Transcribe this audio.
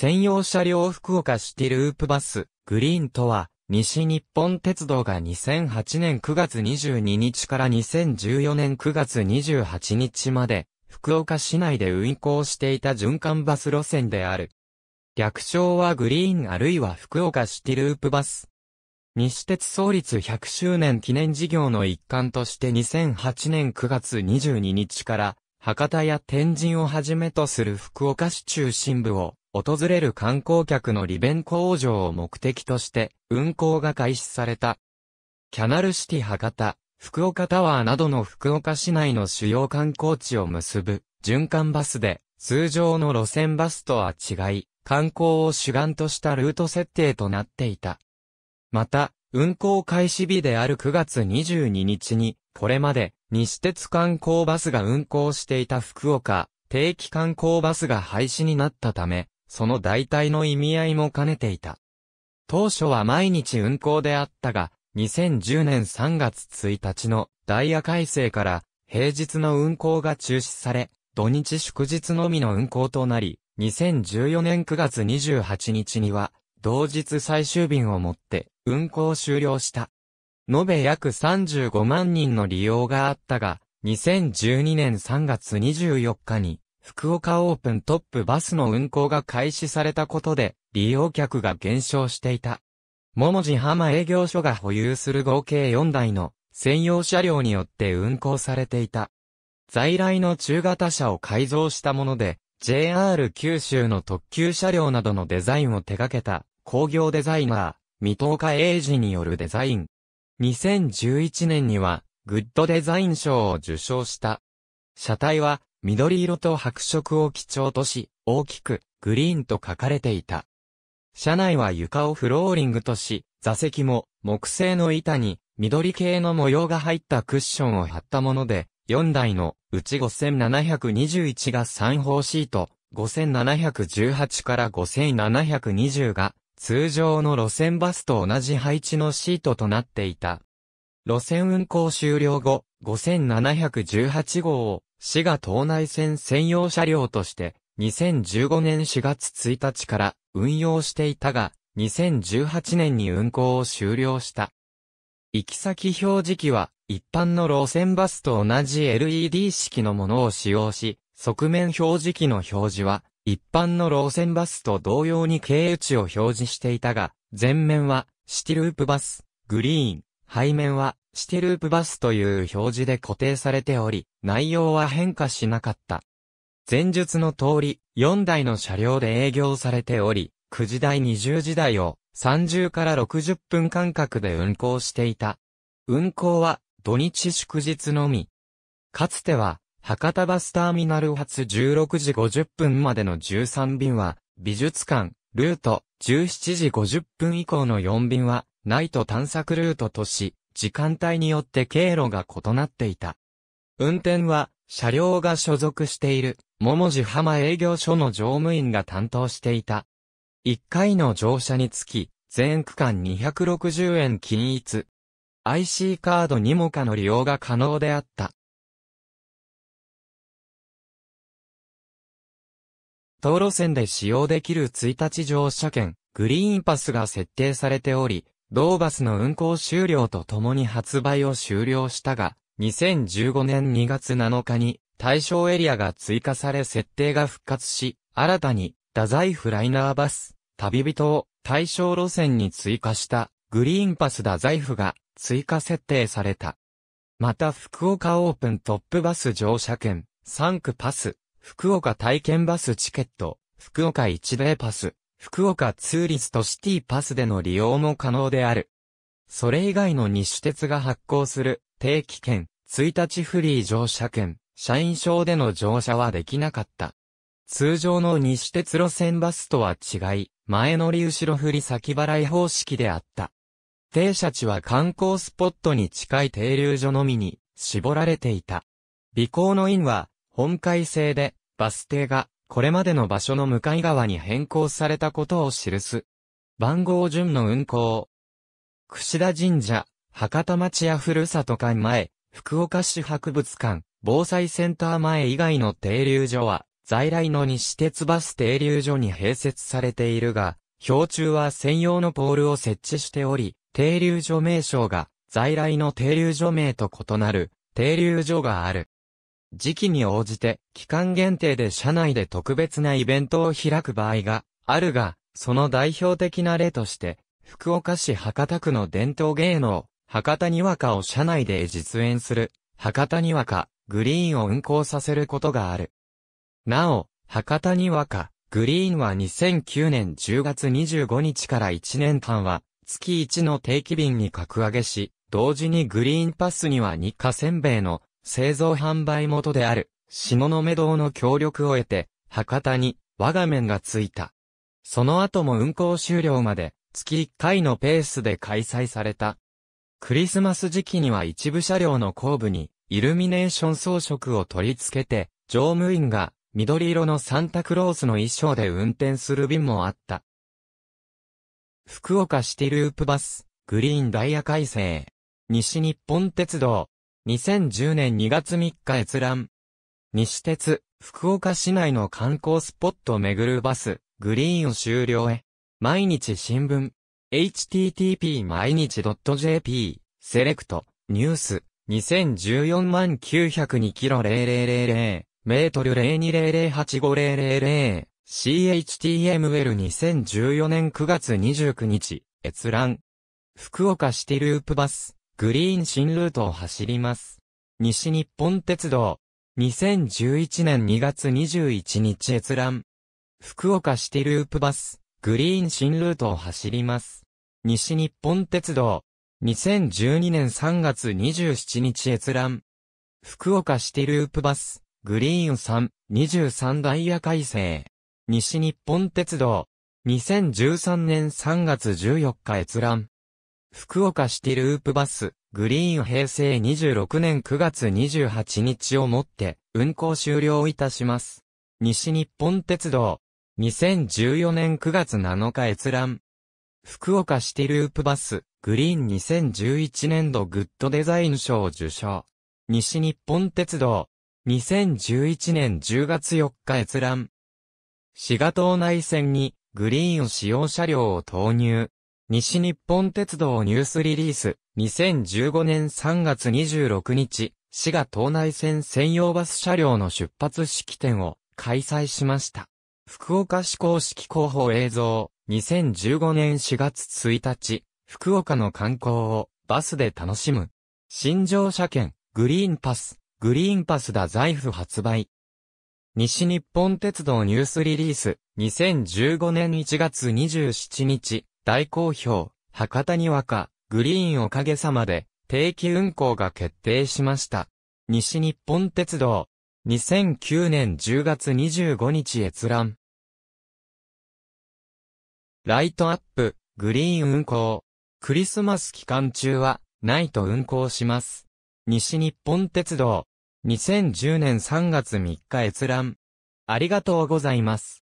専用車両福岡シティループバス、グリーンとは、西日本鉄道が2008年9月22日から2014年9月28日まで、福岡市内で運行していた循環バス路線である。略称はグリーンあるいは福岡シティループバス。西鉄創立100周年記念事業の一環として2008年9月22日から博多や天神をはじめとする福岡市中心部を訪れる観光客の利便向上を目的として運行が開始された。キャナルシティ博多、福岡タワーなどの福岡市内の主要観光地を結ぶ循環バスで通常の路線バスとは違い観光を主眼としたルート設定となっていた。また、運行開始日である9月22日に、これまで、西鉄観光バスが運行していた福岡、定期観光バスが廃止になったため、その代替の意味合いも兼ねていた。当初は毎日運行であったが、2010年3月1日のダイヤ改正から平日の運行が中止され、土日祝日のみの運行となり、2014年9月28日には、同日最終便をもって運行終了した。延べ約35万人の利用があったが、2012年3月24日に、福岡オープントップバスの運行が開始されたことで、利用客が減少していた。桃地浜営業所が保有する合計4台の専用車両によって運行されていた。在来の中型車を改造したもので、JR 九州の特急車両などのデザインを手掛けた工業デザイナー、水戸岡英二によるデザイン、2011年には、グッドデザイン賞を受賞した。車体は、緑色と白色を基調とし、大きく、グリーンと書かれていた。車内は床をフローリングとし、座席も木製の板に緑系の模様が入ったクッションを貼ったもので、4台のうち5721が3方シート、5718から5720が通常の路線バスと同じ配置のシートとなっていた。路線運行終了後、5718号を、市が東内線専用車両として、2015年4月1日から運用していたが、2018年に運行を終了した。行き先表示器は、一般の路線バスと同じ LED 式のものを使用し、側面表示器の表示は、一般の路線バスと同様に経由地を表示していたが、前面はシティループバス、グリーン、背面はシティループバスという表示で固定されており、内容は変化しなかった。前述の通り、4台の車両で営業されており、9時台20時台を30から60分間隔で運行していた。運行は土日祝日のみ。かつては博多バスターミナル発16時50分までの13便は、美術館、ルート、17時50分以降の4便は、ナイト探索ルートとし、時間帯によって経路が異なっていた。運転は、車両が所属している、桃地浜営業所の乗務員が担当していた。1回の乗車につき、全区間260円均一。IC カードにもかの利用が可能であった。当路線で使用できる1日乗車券、グリーンパスが設定されており、同バスの運行終了とともに発売を終了したが、2015年2月7日に対象エリアが追加され設定が復活し、新たに、太宰府ライナーバス、旅人を対象路線に追加したグリーンパス太宰府が追加設定された。また福岡オープントップバス乗車券、サンクパス、福岡体験バスチケット、福岡一デパス、福岡ツーリストシティパスでの利用も可能である。それ以外の西鉄が発行する定期券、1日フリー乗車券、社員証での乗車はできなかった。通常の西鉄路線バスとは違い、前乗り後ろ振り先払い方式であった。停車地は観光スポットに近い停留所のみに絞られていた。備行の院は本会制でバス停が、これまでの場所の向かい側に変更されたことを記す。番号順の運行。串田神社、博多町やふるさと館前、福岡市博物館、防災センター前以外の停留所は、在来の西鉄バス停留所に併設されているが、標柱は専用のポールを設置しており、停留所名称が在来の停留所名と異なる停留所がある。時期に応じて、期間限定で社内で特別なイベントを開く場合があるが、その代表的な例として、福岡市博多区の伝統芸能、博多にわかを社内で実演する、博多にわか、グリーンを運行させることがある。なお、博多にわか、グリーンは2009年10月25日から1年間は、月1の定期便に格上げし、同時にグリーンパスには日課せんべいの製造販売元である、下の目堂の協力を得て、博多に、我が面がついた。その後も運行終了まで、月1回のペースで開催された。クリスマス時期には一部車両の後部に、イルミネーション装飾を取り付けて、乗務員が、緑色のサンタクロースの衣装で運転する便もあった。福岡シティループバス、グリーンダイヤ改正。西日本鉄道、2010年2月3日閲覧。西鉄、福岡市内の観光スポット巡るバス、グリーンを終了へ。毎日新聞。http 毎日 .jp、セレクト、ニュース、2014万902キロ0000、メートル0200850000、CHTML2014 年9月29日、閲覧。福岡シティループバス。グリーン新ルートを走ります。西日本鉄道。2011年2月21日閲覧。福岡シティループバス、グリーン新ルートを走ります。西日本鉄道。2012年3月27日閲覧。福岡シティループバス、グリーン3、23ダイヤ改正。西日本鉄道。2013年3月14日閲覧。福岡シティループバス、グリーン平成26年9月28日をもって、運行終了いたします。西日本鉄道、2014年9月7日閲覧。福岡シティループバス、グリーン2011年度グッドデザイン賞受賞。西日本鉄道、2011年10月4日閲覧。滋賀島内線に、グリーンを使用車両を投入。西日本鉄道ニュースリリース、2015年3月26日、滋賀東内線専用バス車両の出発式典を開催しました。福岡市公式広報映像、2015年4月1日、福岡の観光をバスで楽しむ。新乗車券、グリーンパス、グリーンパスだ財布発売。西日本鉄道ニュースリリース、2015年1月27日、大好評、博多にわか、グリーンおかげさまで、定期運行が決定しました。西日本鉄道、2009年10月25日閲覧。ライトアップ、グリーン運行。クリスマス期間中は、ナイト運行します。西日本鉄道、2010年3月3日閲覧。ありがとうございます。